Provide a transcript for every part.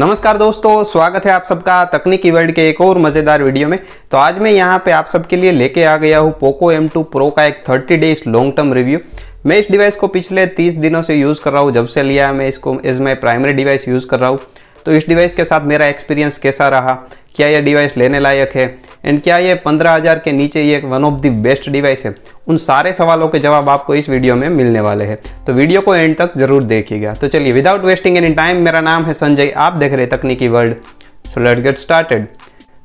नमस्कार दोस्तों स्वागत है आप सबका तकनीकी वर्ल्ड के एक और मज़ेदार वीडियो में तो आज मैं यहाँ पे आप सबके लिए लेके आ गया हूँ पोको M2 Pro का एक 30 डेज लॉन्ग टर्म रिव्यू मैं इस डिवाइस को पिछले 30 दिनों से यूज़ कर रहा हूँ जब से लिया है मैं इसको एज मैं प्राइमरी डिवाइस यूज़ कर रहा हूँ तो इस डिवाइस के साथ मेरा एक्सपीरियंस कैसा रहा क्या यह डिवाइस लेने लायक है एंड क्या ये 15000 के नीचे ये one of the best device है उन सारे सवालों के जवाब आपको इस वीडियो में मिलने वाले हैं तो वीडियो को एंड तक जरूर देखिएगा तो चलिए विदाउट वेस्टिंग एनी टाइम मेरा नाम है संजय आप देख रहे तकनीकी world so let get started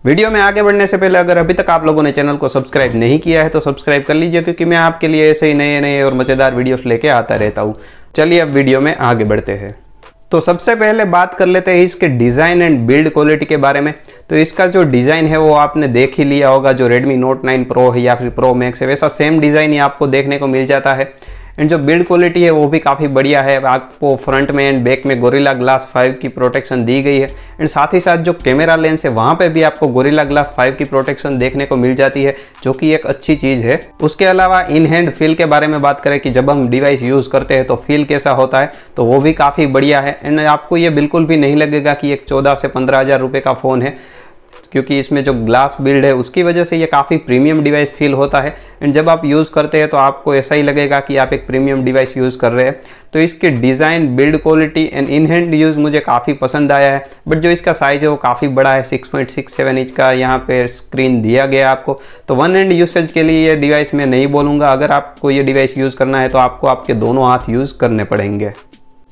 video में आगे बढ़ने से पहले अगर अभी तक आप लोगों ने चैनल को सब्सक्राइब नहीं किया है तो सब्सक्राइब कर लीजिए क्योंकि मैं आपके लिए ऐसे ही नए नए और मज़ेदार वीडियोस लेके आता रहता हूँ चलिए अब वीडियो में आगे बढ़ते हैं तो सबसे पहले बात कर लेते हैं इसके डिज़ाइन एंड बिल्ड क्वालिटी के बारे में तो इसका जो डिज़ाइन है वो आपने देख ही लिया होगा जो Redmi Note 9 Pro है या फिर Pro Max है वैसा सेम डिज़ाइन ही आपको देखने को मिल जाता है एंड जो बिल्ड क्वालिटी है वो भी काफ़ी बढ़िया है आपको फ्रंट में एंड बैक में गोरिल्ला ग्लास 5 की प्रोटेक्शन दी गई है एंड साथ ही साथ जो कैमरा लेंस है वहाँ पे भी आपको गोरिल्ला ग्लास 5 की प्रोटेक्शन देखने को मिल जाती है जो कि एक अच्छी चीज़ है उसके अलावा इन हैंड फील के बारे में बात करें कि जब हम डिवाइस यूज़ करते हैं तो फील कैसा होता है तो वो भी काफ़ी बढ़िया है एंड आपको ये बिल्कुल भी नहीं लगेगा कि एक चौदह से पंद्रह हज़ार रुपये का फ़ोन है क्योंकि इसमें जो ग्लास बिल्ड है उसकी वजह से ये काफ़ी प्रीमियम डिवाइस फील होता है एंड जब आप यूज़ करते हैं तो आपको ऐसा ही लगेगा कि आप एक प्रीमियम डिवाइस यूज़ कर रहे हैं तो इसके design build quality and in hand use मुझे काफ़ी पसंद आया है बट जो इसका साइज़ है वो काफ़ी बड़ा है 6.67 इंच का यहाँ पे स्क्रीन दिया गया आपको तो वन हैंड यूसेज के लिए ये डिवाइस मैं नहीं बोलूँगा अगर आपको ये डिवाइस यूज़ करना है तो आपको आपके दोनों हाथ यूज़ करने पड़ेंगे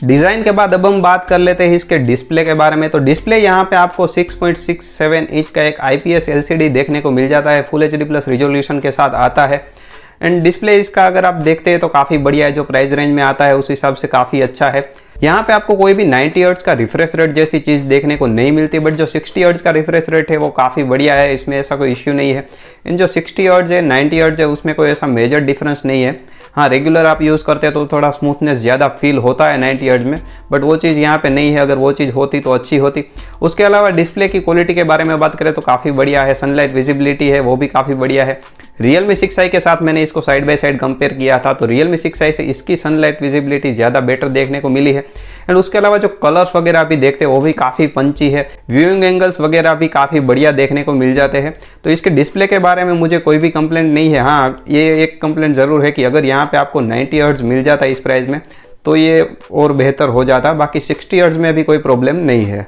डिज़ाइन के बाद अब हम बात कर लेते हैं इसके डिस्प्ले के बारे में तो डिस्प्ले यहाँ पे आपको 6.67 इंच का एक आईपीएस एलसीडी देखने को मिल जाता है फुल एच प्लस रिजोल्यूशन के साथ आता है एंड डिस्प्ले इसका अगर आप देखते हैं तो काफ़ी बढ़िया है जो प्राइस रेंज में आता है उस हिसाब से काफ़ी अच्छा है यहाँ पे आपको कोई भी 90 हर्ट्स का रिफ्रेश रेट जैसी चीज़ देखने को नहीं मिलती बट जो 60 हर्ट्स का रिफ्रेश रेट है वो काफ़ी बढ़िया है इसमें ऐसा कोई इश्यू नहीं है इन जो 60 हर्ट्स है 90 हर्ट्स है उसमें कोई ऐसा मेजर डिफरेंस नहीं है हाँ रेगुलर आप यूज़ करते हैं तो थोड़ा स्मूथनेस ज़्यादा फील होता है नाइन्टी हर्ट्ज में बट वो चीज़ यहाँ पे नहीं है अगर वो चीज़ होती तो अच्छी होती उसके अलावा डिस्प्ले की क्वालिटी के बारे में बात करें तो काफ़ी बढ़िया है सनलाइट विजिबिलिटी है वो भी काफ़ी बढ़िया है रियल मी सिक्स आई के साथ मैंने इसको साइड बाय साइड कंपेयर किया था तो रियल मी सिक्स आई से इसकी सनलाइट विजिबिलिटी ज़्यादा बेटर देखने को मिली है एंड उसके अलावा जो कलर्स वगैरह भी देखते हैं वो भी काफ़ी पंची है व्यूइंग एंगल्स वगैरह भी काफ़ी बढ़िया देखने को मिल जाते हैं तो इसके डिस्प्ले के बारे में मुझे कोई भी कंप्लेंट नहीं है हाँ ये एक कंप्लेंट ज़रूर है कि अगर यहाँ पर आपको नाइन्टी अर्ड्स मिल जाता है इस प्राइस में तो ये और बेहतर हो जाता बाकी सिक्सटी अर्ड्स में भी कोई प्रॉब्लम नहीं है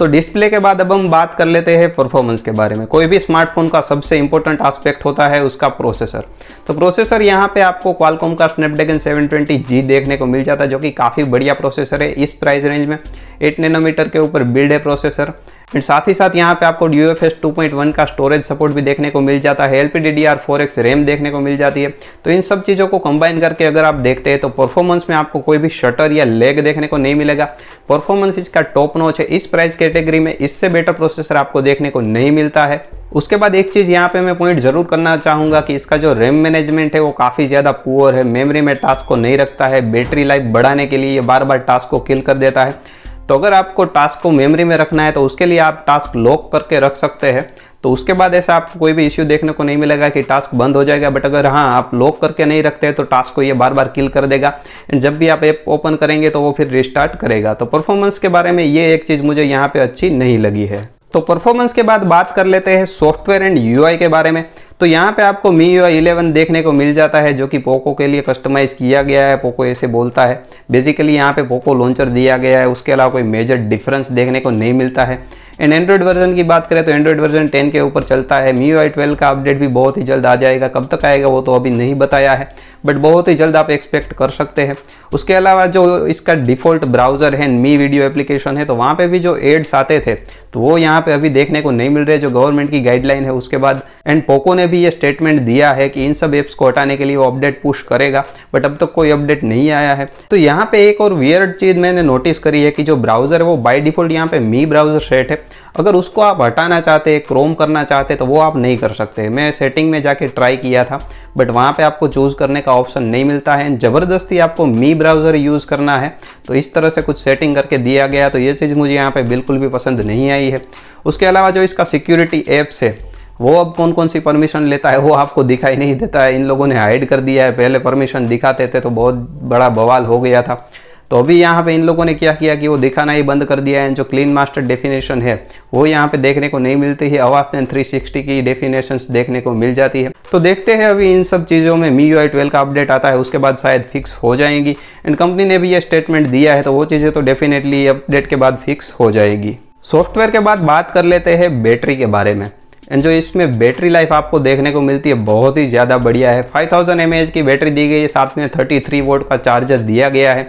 तो डिस्प्ले के बाद अब हम बात कर लेते हैं परफॉर्मेंस के बारे में कोई भी स्मार्टफोन का सबसे इंपॉर्टेंट आस्पेक्ट होता है उसका प्रोसेसर तो प्रोसेसर यहाँ पे आपको क्वालकॉम का स्नैपड्रैगन 720G देखने को मिल जाता है जो कि काफ़ी बढ़िया प्रोसेसर है इस प्राइस रेंज में एट नैनोमीटर के ऊपर बिल्ड है प्रोसेसर एंड साथ ही साथ यहाँ पे आपको D F S two point one का स्टोरेज सपोर्ट भी देखने को मिल जाता है L P D D R four X RAM देखने को मिल जाती है तो इन सब चीज़ों को कंबाइन करके अगर आप देखते हैं तो परफॉर्मेंस में आपको कोई भी शटर या लेग देखने को नहीं मिलेगा परफॉर्मेंस इसका टॉप नोच है इस प्राइस कैटेगरी में इससे बेटर प्रोसेसर आपको देखने को नहीं मिलता है उसके बाद एक चीज़ यहाँ पे मैं पॉइंट ज़रूर करना चाहूँगा कि इसका जो रैम मैनेजमेंट है वो काफ़ी ज़्यादा पुअर है मेमोरी में टास्क को नहीं रखता है बैटरी लाइफ बढ़ाने के लिए ये बार बार टास्क को किल कर देता है तो अगर आपको टास्क को मेमोरी में रखना है तो उसके लिए आप टास्क लॉक करके रख सकते हैं तो उसके बाद ऐसा आपको कोई भी इश्यू देखने को नहीं मिलेगा कि टास्क बंद हो जाएगा बट अगर हाँ आप लॉक करके नहीं रखते हैं तो टास्क को ये बार बार किल कर देगा एंड जब भी आप ऐप ओपन करेंगे तो वो फिर रिस्टार्ट करेगा तो परफॉर्मेंस के बारे में ये एक चीज़ मुझे यहाँ पर अच्छी नहीं लगी है तो परफॉर्मेंस के बाद बात कर लेते हैं सॉफ्टवेयर एंड यूआई के बारे में तो यहाँ पे आपको मी यू इलेवन देखने को मिल जाता है जो कि पोको के लिए कस्टमाइज़ किया गया है पोको ऐसे बोलता है बेसिकली यहाँ पे पोको लॉन्चर दिया गया है उसके अलावा कोई मेजर डिफरेंस देखने को नहीं मिलता है एंड एंड्रॉइड वर्जन की बात करें तो एंड्रॉइड वर्जन टेन के ऊपर चलता है मी आई ट्वेल्व का अपडेट भी बहुत ही जल्द आ जाएगा कब तक आएगा वो तो अभी नहीं बताया है बट बहुत ही जल्द आप एक्सपेक्ट कर सकते हैं उसके अलावा जो इसका डिफ़ॉल्ट ब्राउज़र है मी वीडियो एप्लीकेशन है तो वहाँ पर भी जो एड्स आते थे तो वो यहाँ पर अभी देखने को नहीं मिल रहे जो गवर्नमेंट की गाइडलाइन है उसके बाद एंड पोको ने भी ये स्टेटमेंट दिया है कि इन सब एप्स को हटाने के लिए वो अपडेट पुश करेगा बट अब तक तो कोई अपडेट नहीं आया है तो यहाँ पे एक और वियर्ड चीज़ मैंने नोटिस करी है कि जो ब्राउज़र है वो बाई डिफ़ॉल्ट यहाँ पे मी ब्राउज़र सेट है अगर उसको आप हटाना चाहते क्रोम करना चाहते तो वो आप नहीं कर सकते मैं सेटिंग में जाके ट्राई किया था बट वहाँ पे आपको चूज़ करने का ऑप्शन नहीं मिलता है ज़बरदस्ती आपको मी ब्राउज़र यूज़ करना है तो इस तरह से कुछ सेटिंग करके दिया गया तो ये चीज़ मुझे यहाँ पर बिल्कुल भी पसंद नहीं आई है उसके अलावा जो इसका सिक्योरिटी ऐप्स है वो अब कौन कौन सी परमिशन लेता है वो आपको दिखाई नहीं देता है इन लोगों ने हाइड कर दिया है पहले परमिशन दिखाते थे तो बहुत बड़ा बवाल हो गया था तो अभी यहाँ पे इन लोगों ने क्या किया कि वो दिखाना ही बंद कर दिया है जो क्लीन मास्टर डेफिनेशन है वो यहाँ पे देखने को नहीं मिलती है थ्री 360 तो की डेफिनेशन देखने को मिल जाती है तो देखते हैं अभी इन सब चीज़ों में मी यू ट्वेल्व का अपडेट आता है उसके बाद शायद फिक्स हो जाएंगी एंड कंपनी ने भी ये स्टेटमेंट दिया है तो वो चीज़ें तो डेफिनेटली अपडेट के बाद फिक्स हो जाएगी सॉफ्टवेयर के बाद बात कर लेते हैं बैटरी के बारे में एंड जो इसमें बैटरी लाइफ आपको देखने को मिलती है बहुत ही ज़्यादा बढ़िया है 5000 थाउजेंड की बैटरी दी गई है साथ में 33 वोट का चार्जर दिया गया है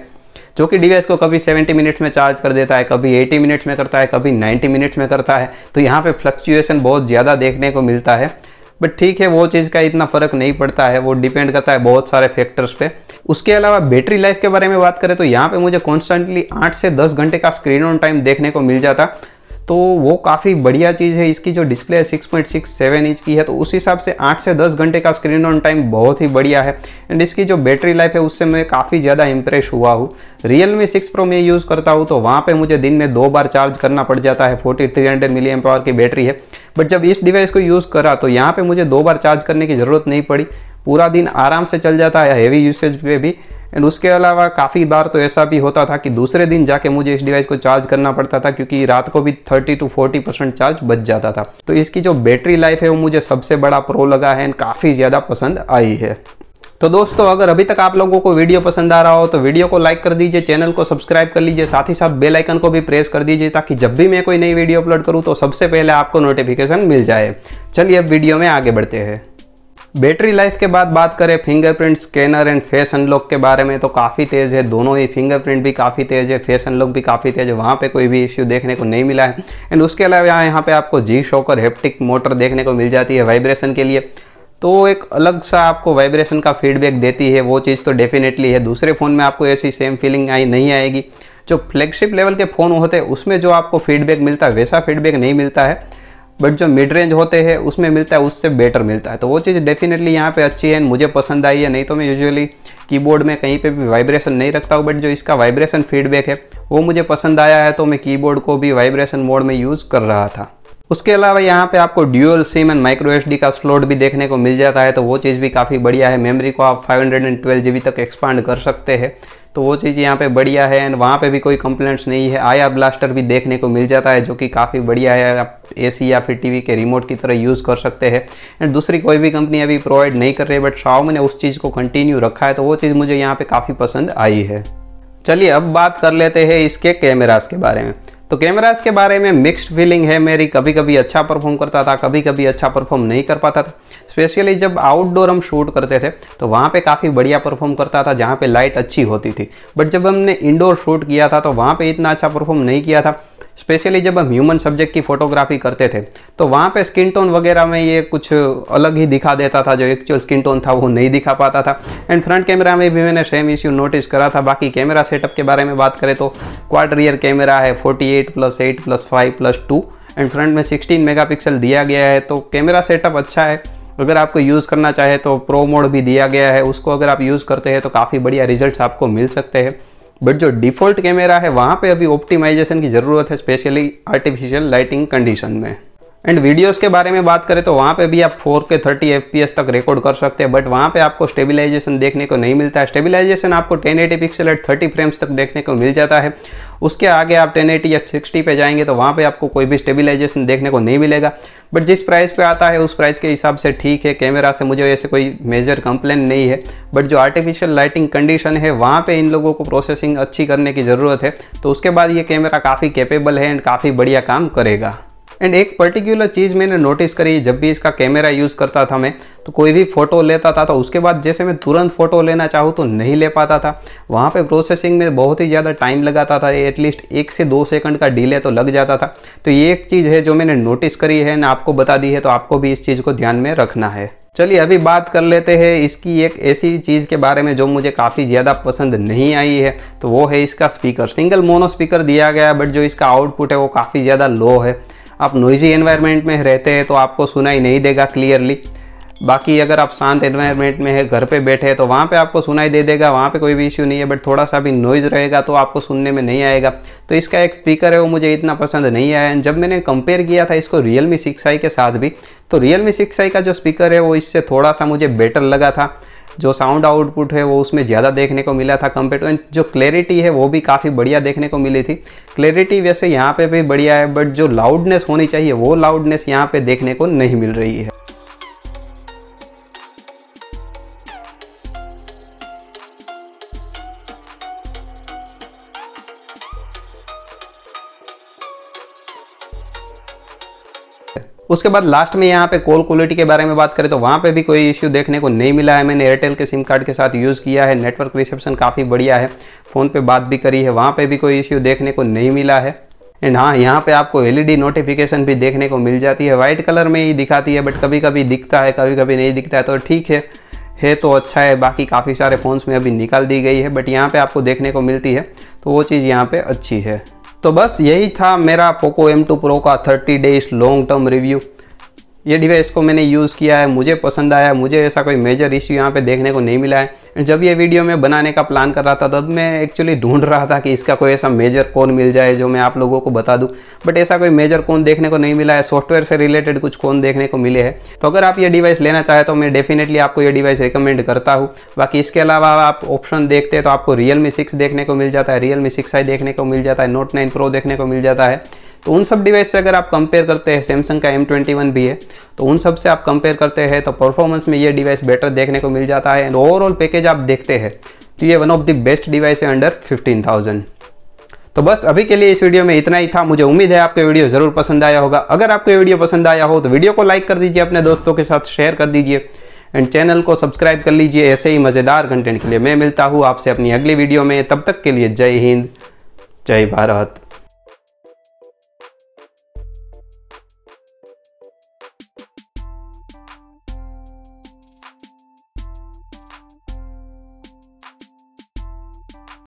जो कि डिवाइस को कभी 70 मिनट्स में चार्ज कर देता है कभी 80 मिनट्स में करता है कभी 90 मिनट्स में करता है तो यहाँ पे फ्लक्चुएशन बहुत ज़्यादा देखने को मिलता है बट ठीक है वो चीज़ का इतना फ़र्क नहीं पड़ता है वो डिपेंड करता है बहुत सारे फैक्टर्स पे उसके अलावा बैटरी लाइफ के बारे में बात करें तो यहाँ पे मुझे कॉन्स्टेंटली आठ से दस घंटे का स्क्रीन ऑन टाइम देखने को मिल जाता तो वो काफ़ी बढ़िया चीज़ है इसकी जो डिस्प्ले है 6.67 इंच की है तो उस हिसाब से 8 से 10 घंटे का स्क्रीन ऑन टाइम बहुत ही बढ़िया है एंड इसकी जो बैटरी लाइफ है उससे मैं काफ़ी ज़्यादा इंप्रेस हुआ हूँ रियल मी सिक्स प्रो में यूज़ करता हूँ तो वहाँ पे मुझे दिन में दो बार चार्ज करना पड़ जाता है forty three hundred milli M की बैटरी है बट जब इस डिवाइस को यूज़ करा तो यहाँ पर मुझे दो बार चार्ज करने की ज़रूरत नहीं पड़ी पूरा दिन आराम से चल जाता है हैवी यूसेज पे भी एंड उसके अलावा काफ़ी बार तो ऐसा भी होता था कि दूसरे दिन जाके मुझे इस डिवाइस को चार्ज करना पड़ता था क्योंकि रात को भी 30 टू 40 परसेंट चार्ज बच जाता था तो इसकी जो बैटरी लाइफ है वो मुझे सबसे बड़ा प्रो लगा है एंड काफ़ी ज़्यादा पसंद आई है तो दोस्तों अगर अभी तक आप लोगों को वीडियो पसंद आ रहा हो तो वीडियो को लाइक कर दीजिए चैनल को सब्सक्राइब कर लीजिए साथ ही साथ बेल आइकन को भी प्रेस कर दीजिए ताकि जब भी मैं कोई नई वीडियो अपलोड करूँ तो सबसे पहले आपको नोटिफिकेशन मिल जाए चलिए अब वीडियो में आगे बढ़ते हैं बैटरी लाइफ के बाद बात करें fingerprint scanner and face unlock के बारे में तो काफ़ी तेज़ है दोनों ही फिंगरप्रिंट भी काफ़ी तेज़ है फेस अनलॉक भी काफ़ी तेज़ है वहाँ पे कोई भी इश्यू देखने को नहीं मिला है एंड उसके अलावा यहाँ पे आपको जी शॉकर हेप्टिक मोटर देखने को मिल जाती है वाइब्रेशन के लिए तो एक अलग सा आपको वाइब्रेशन का फीडबैक देती है वो चीज़ तो डेफिनेटली है दूसरे फ़ोन में आपको ऐसी सेम फीलिंग आई नहीं आएगी जो फ्लैगशिप लेवल के फ़ोन होते हैं उसमें जो आपको फीडबैक मिलता है वैसा फीडबैक नहीं मिलता है बट जो मिड रेंज होते हैं उसमें मिलता है उससे बेटर मिलता है तो वो चीज़ डेफिनेटली यहाँ पे अच्छी है मुझे पसंद आई है नहीं तो मैं यूजुअली कीबोर्ड में कहीं पे भी वाइब्रेशन नहीं रखता हूँ बट जो इसका वाइब्रेशन फीडबैक है वो मुझे पसंद आया है तो मैं कीबोर्ड को भी वाइब्रेशन मोड में यूज़ कर रहा था उसके अलावा यहाँ पे आपको dual SIM and micro S का स्लॉट भी देखने को मिल जाता है तो वो चीज़ भी काफ़ी बढ़िया है मेमोरी को आप 512 जीबी तक एक्सपांड कर सकते हैं तो वो चीज़ यहाँ पे बढ़िया है एंड वहाँ पे भी कोई कंप्लेंट्स नहीं है आया ब्लास्टर भी देखने को मिल जाता है जो कि काफ़ी बढ़िया है आप ए या फिर टी के रिमोट की तरह यूज़ कर सकते हैं एंड दूसरी कोई भी कंपनी अभी प्रोवाइड नहीं कर रही है बट शाओ मैंने उस चीज़ को कंटिन्यू रखा है तो वो चीज़ मुझे यहाँ पर काफ़ी पसंद आई है चलिए अब बात कर लेते हैं इसके कैमराज़ के बारे में तो कैमराज के बारे में मिक्स्ड फीलिंग है मेरी कभी कभी अच्छा परफॉर्म करता था कभी कभी अच्छा परफॉर्म नहीं कर पाता था स्पेशली जब आउटडोर हम शूट करते थे तो वहाँ पे काफ़ी बढ़िया परफॉर्म करता था जहाँ पे लाइट अच्छी होती थी बट जब हमने इंडोर शूट किया था तो वहाँ पे इतना अच्छा परफॉर्म नहीं किया था स्पेशली जब हम ह्यूमन सब्जेक्ट की फोटोग्राफी करते थे तो वहाँ पे स्किन टोन वगैरह में ये कुछ अलग ही दिखा देता था जो एक्चुअल स्किन टोन था वो नहीं दिखा पाता था एंड फ्रंट कैमरा में भी मैंने सेम इश्यू नोटिस करा था बाकी कैमरा सेटअप के बारे में बात करें तो क्वाड रियर कैमरा है 48 plus eight plus five plus two and front में 16 मेगापिक्सल दिया गया है तो कैमरा सेटअप अच्छा है अगर आपको यूज़ करना चाहे तो प्रो मोड भी दिया गया है उसको अगर आप यूज़ करते हैं तो काफ़ी बढ़िया रिजल्ट्स आपको मिल सकते हैं बट जो डिफ़ॉल्ट कैमरा है वहाँ पे अभी ऑप्टिमाइजेशन की ज़रूरत है स्पेशली आर्टिफिशियल लाइटिंग कंडीशन में एंड वीडियोस के बारे में बात करें तो वहाँ पे भी आप 4K 30 FPS तक रिकॉर्ड कर सकते हैं बट वहाँ पे आपको स्टेबिलाइजेशन देखने को नहीं मिलता है स्टेबिलाइजेशन आपको 1080 पिक्सल एट थर्टी फ्रेम्स तक देखने को मिल जाता है उसके आगे आप 1080 या सिक्सटी पे जाएंगे तो वहाँ पे आपको कोई भी स्टेबिलाइजेशन देखने को नहीं मिलेगा बट जिस प्राइस पे आता है उस प्राइस के हिसाब से ठीक है कैमरा से मुझे ऐसे कोई मेजर कंप्लेन नहीं है बट जो आर्टिफिशियल लाइटिंग कंडीशन है वहाँ पे इन लोगों को प्रोसेसिंग अच्छी करने की ज़रूरत है तो उसके बाद ये कैमरा काफ़ी कैपेबल है एंड काफ़ी बढ़िया काम करेगा एंड एक पर्टिकुलर चीज़ मैंने नोटिस करी जब भी इसका कैमरा यूज़ करता था मैं तो कोई भी फ़ोटो लेता था तो उसके बाद जैसे मैं तुरंत फ़ोटो लेना चाहूँ तो नहीं ले पाता था वहाँ पे प्रोसेसिंग में बहुत ही ज़्यादा टाइम लगाता था एटलीस्ट एक से दो सेकंड का डिले तो लग जाता था तो ये एक चीज़ है जो मैंने नोटिस करी है ना आपको बता दी है तो आपको भी इस चीज़ को ध्यान में रखना है चलिए अभी बात कर लेते हैं इसकी एक ऐसी चीज़ के बारे में जो मुझे काफ़ी ज़्यादा पसंद नहीं आई है तो वो है इसका स्पीकर सिंगल मोनो स्पीकर दिया गया बट जो इसका आउटपुट है वो काफ़ी ज़्यादा लो है आप नोइजी एनवायरनमेंट में रहते हैं तो आपको सुनाई नहीं देगा क्लियरली बाकी अगर आप शांत एनवायरनमेंट में है घर पे बैठे हैं तो वहाँ पे आपको सुनाई दे देगा वहाँ पे कोई भी इश्यू नहीं है बट थोड़ा सा भी नॉइज़ रहेगा तो आपको सुनने में नहीं आएगा तो इसका एक स्पीकर है वो मुझे इतना पसंद नहीं आया जब मैंने कंपेयर किया था इसको रियल मी सिक्स आई के साथ भी तो रियल मी सिक्स आई का जो स्पीकर है वो इससे थोड़ा सा मुझे बेटर लगा था जो साउंड आउटपुट है वो उसमें ज़्यादा देखने को मिला था कम्पेयर टू एंड जो क्लैरिटी है वो भी काफ़ी बढ़िया देखने को मिली थी क्लैरिटी वैसे यहाँ पे भी बढ़िया है बट जो लाउडनेस होनी चाहिए वो लाउडनेस यहाँ पे देखने को नहीं मिल रही है उसके बाद लास्ट में यहाँ पे कॉल क्वालिटी के बारे में बात करें तो वहाँ पे भी कोई इश्यू देखने को नहीं मिला है मैंने एयरटेल के सिम कार्ड के साथ यूज़ किया है नेटवर्क रिसेप्शन काफ़ी बढ़िया है फ़ोन पे बात भी करी है वहाँ पे भी कोई इश्यू देखने को नहीं मिला है एंड हाँ यहाँ पे आपको एलईडी नोटिफिकेशन e भी देखने को मिल जाती है वाइट कलर में ही दिखाती है बट कभी कभी दिखता है कभी कभी नहीं दिखता है तो ठीक है है तो अच्छा है बाकी काफ़ी सारे फ़ोन्स में अभी निकाल दी गई है बट यहाँ पे आपको देखने को मिलती है तो वो चीज़ यहाँ पे अच्छी है तो बस यही था मेरा पोको M2 Pro का 30 डेज लॉन्ग टर्म रिव्यू ये डिवाइस को मैंने यूज़ किया है मुझे पसंद आया मुझे ऐसा कोई मेजर इश्यू यहाँ पे देखने को नहीं मिला है जब ये वीडियो मैं बनाने का प्लान कर रहा था तब मैं एक्चुअली ढूंढ रहा था कि इसका कोई ऐसा मेजर कौन मिल जाए जो मैं आप लोगों को बता दूँ बट ऐसा कोई मेजर कौन देखने को नहीं मिला है सॉफ्टवेयर से रिलेटेड कुछ कौन देखने को मिले हैं तो अगर आप ये डिवाइस लेना चाहें तो मैं डेफिनेटली आपको ये डिवाइस रिकमेंड करता हूँ बाकी इसके अलावा आप ऑप्शन देखते हैं तो आपको रियल मी सिक्स देखने को मिल जाता है रियल मी सिक्स आई देखने को मिल जाता है नोट नाइन प्रो देखने को मिल जाता है तो उन सब डिवाइस से अगर आप कंपेयर करते हैं सैमसंग का एम ट्वेंटी वन भी है तो उन सब से आप कंपेयर करते हैं तो परफॉर्मेंस में ये डिवाइस बेटर देखने को मिल जाता है एंड ओवरऑल पैकेज आप देखते हैं तो ये one of the best device है अंडर फिफ्टीन थाउजेंड तो बस अभी के लिए इस वीडियो में इतना ही था मुझे उम्मीद है आपको वीडियो ज़रूर पसंद आया होगा अगर आपको वीडियो पसंद आया हो तो वीडियो को लाइक कर दीजिए अपने दोस्तों के साथ शेयर कर दीजिए एंड चैनल को सब्सक्राइब कर लीजिए ऐसे ही मज़ेदार कंटेंट के लिए मैं मिलता हूँ आपसे अपनी अगली वीडियो में तब तक के लिए जय हिंद जय भारत